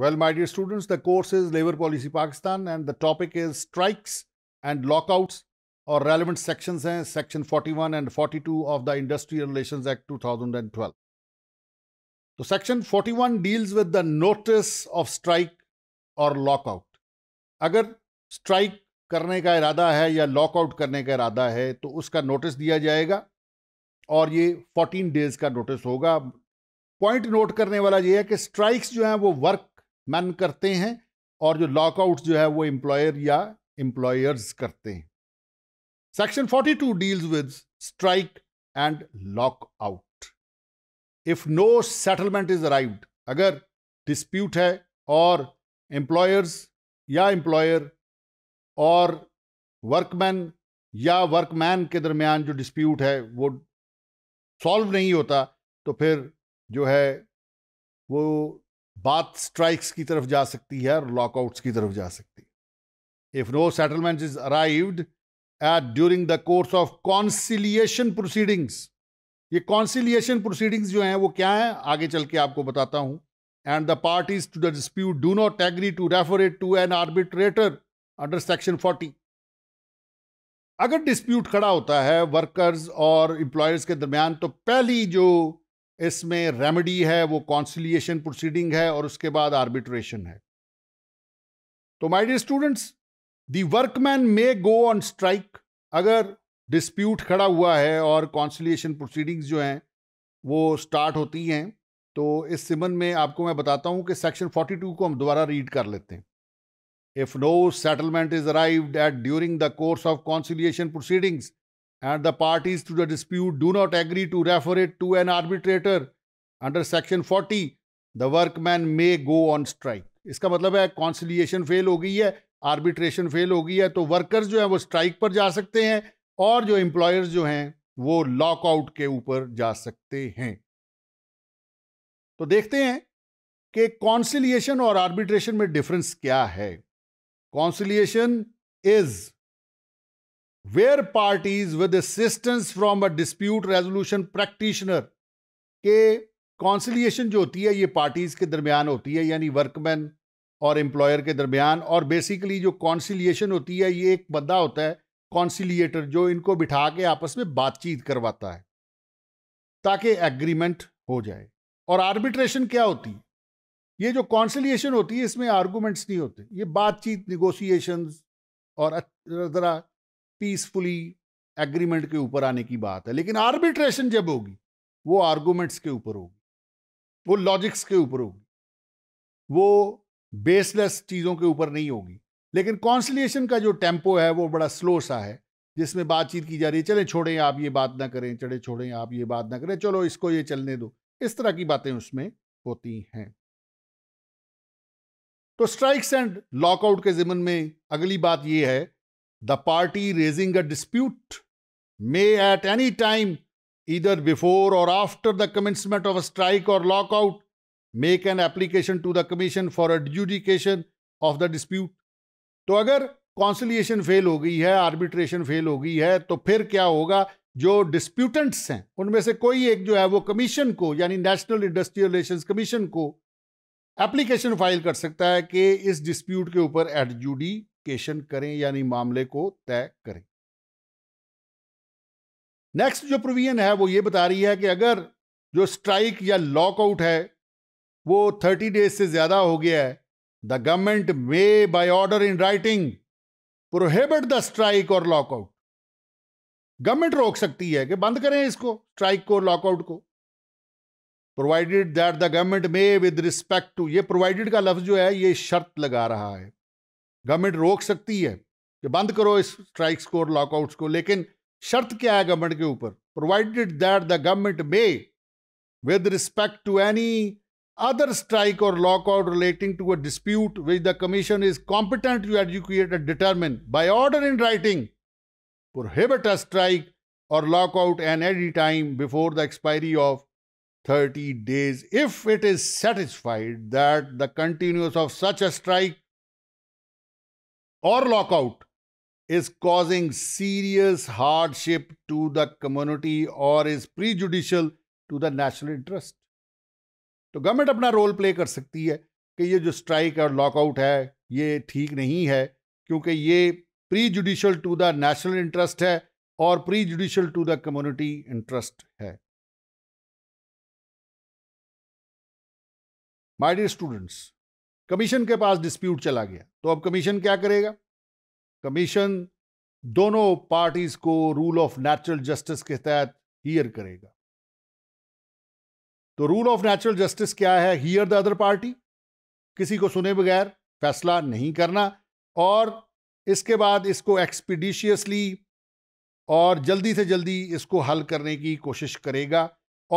Well, my dear students, the course is Labour Policy Pakistan and the topic is strikes and lockouts और relevant sections हैं section 41 and 42 of the Industrial Relations Act 2012. तो section 41 deals with the notice of strike or lockout. अगर strike करने का इरादा है या lockout करने का इरादा है तो उसका नोटिस दिया जाएगा और ये 14 डेज का नोटिस होगा पॉइंट नोट करने वाला ये है कि स्ट्राइक्स जो हैं वो वर्क मैन करते हैं और जो लॉकआउट जो है वो एम्प्लॉयर या एम्प्लॉयर्स करते हैं section 42 deals with strike and lockout if no settlement is arrived अगर डिस्प्यूट है और एम्प्लॉयर्स या एम्प्लॉयर और वर्कमैन या वर्कमैन के दरमियान जो डिस्प्यूट है वो सॉल्व नहीं होता तो फिर जो है वो बात स्ट्राइक्स की तरफ जा सकती है और लॉकआउट्स की तरफ जा सकती है if no settlement is arrived at during the course of conciliation proceedings ये कॉन्सिलिएशन प्रोसीडिंग्स जो हैं वो क्या हैं आगे चल के आपको बताता हूं and the parties to the dispute do not agree to refer it to an arbitrator under section forty अगर डिस्प्यूट खड़ा होता है वर्कर्स और एम्प्लॉयर्स के दरमियान तो पहली जो इसमें रेमेडी है वो कॉन्सिलिएशन प्रोसीडिंग है और उसके बाद आर्बिट्रेशन है तो my dear students the workman may go on strike अगर डिस्प्यूट खड़ा हुआ है और कॉन्सिलिएशन प्रोसीडिंग्स जो हैं वो स्टार्ट होती हैं तो इस सिमन में आपको मैं बताता हूं कि सेक्शन 42 को हम दोबारा रीड कर लेते हैं if no settlement is arrived at during the course of conciliation proceedings and the parties to the dispute do not agree to refer it to an arbitrator under section 40 the workman may go on strike इसका मतलब है conciliation fail हो गई है arbitration fail हो गई है तो वर्कर्स जो हैं वो स्ट्राइक पर जा सकते हैं और जो एम्प्लॉयर्स जो हैं वो लॉकआउट के ऊपर जा सकते हैं तो देखते हैं कि कॉन्सिलिएशन और आर्बिट्रेशन में डिफरेंस क्या है conciliation is where parties with assistance from a dispute resolution practitioner के कॉन्सिलिएशन जो होती है ये पार्टीज के दरमियान होती है यानी वर्कमैन और एम्प्लॉयर के दरमियान और बेसिकली जो कॉन्सिलिएशन होती है ये एक बंदा होता है कॉन्सिलिएटर जो इनको बिठा के आपस में बातचीत करवाता है ताकि एग्रीमेंट हो जाए और आर्बिट्रेशन क्या होती है ये जो कॉन्सिलिएशन होती है इसमें आर्गूमेंट्स नहीं होते ये बातचीत निगोसिएशन और ज़रा पीसफुली एग्रीमेंट के ऊपर आने की बात है लेकिन आर्बिट्रेशन जब होगी वो आर्गूमेंट्स के ऊपर होगी वो लॉजिक्स के ऊपर होगी वो बेसलेस चीज़ों के ऊपर नहीं होगी लेकिन कॉन्सलिएशन का जो टेम्पो है वो बड़ा स्लो सा है जिसमें बातचीत की जा रही है चले छोड़ें आप ये बात ना करें चले छोड़ें आप ये बात ना करें चलो इसको ये चलने दो इस तरह की बातें उसमें होती हैं तो स्ट्राइक्स एंड लॉकआउट के जिमन में अगली बात यह है the party raising a dispute may at any time, either before or after the commencement of a strike or lockout, make an application to the commission for adjudication of the dispute. to agar conciliation fail हो गई है arbitration fail हो गई है तो फिर क्या होगा जो डिस्प्यूटेंट्स हैं उनमें से कोई एक जो है वो कमीशन को यानी नेशनल इंडस्ट्रियल रिलेशन कमीशन को एप्लीकेशन फाइल कर सकता है कि इस डिस्प्यूट के ऊपर एडजुडी क्वालिफिकेशन करें यानी मामले को तय करें नेक्स्ट जो प्रोविजन है वो ये बता रही है कि अगर जो स्ट्राइक या लॉकआउट है वो थर्टी डेज से ज़्यादा हो गया है the government may by order in writing prohibit the strike और लॉकआउट गवर्नमेंट रोक सकती है कि बंद करें इसको स्ट्राइक को लॉकआउट को provided that the government may with respect to ये प्रोवाइडेड का लफ्ज जो है ये शर्त लगा रहा है गवर्नमेंट रोक सकती है कि बंद करो इस स्ट्राइक्स को और लॉकआउट्स को लेकिन शर्त क्या है गवर्नमेंट के ऊपर provided that the government may with respect to any other strike और lockout relating to a dispute which the commission is competent to adjudicate determine by order in writing prohibit a strike और lockout an any time before the expiry of thirty days if it is satisfied that the continuance of such a strike or lockout is causing serious hardship to the community or is prejudicial to the national interest. तो government अपना role play कर सकती है कि ये जो strike और lockout है ये ठीक नहीं है क्योंकि ये prejudicial to the national interest है और prejudicial to the community interest है माय डियर स्टूडेंट्स कमीशन के पास डिस्प्यूट चला गया तो अब कमीशन क्या करेगा कमीशन दोनों पार्टीज को रूल ऑफ नेचुरल जस्टिस के तहत हियर करेगा तो रूल ऑफ नेचुरल जस्टिस क्या है हियर द अदर पार्टी किसी को सुने बगैर फैसला नहीं करना और इसके बाद इसको एक्सपीडिशियसली और जल्दी से जल्दी इसको हल करने की कोशिश करेगा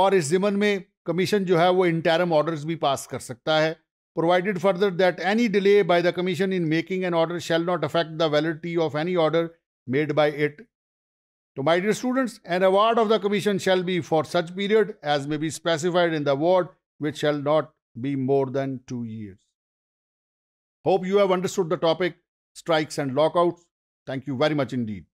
और इस ज़िमन में कमीशन जो है वो इंटरम ऑर्डर्स भी पास कर सकता है provided further that any delay by the Commission in making an order shall not affect the validity of any order made by it. To my dear students, an award of the Commission shall be for such period as may be specified in the award, which shall not be more than two years. Hope you have understood the topic strikes and lockouts. Thank you very much indeed.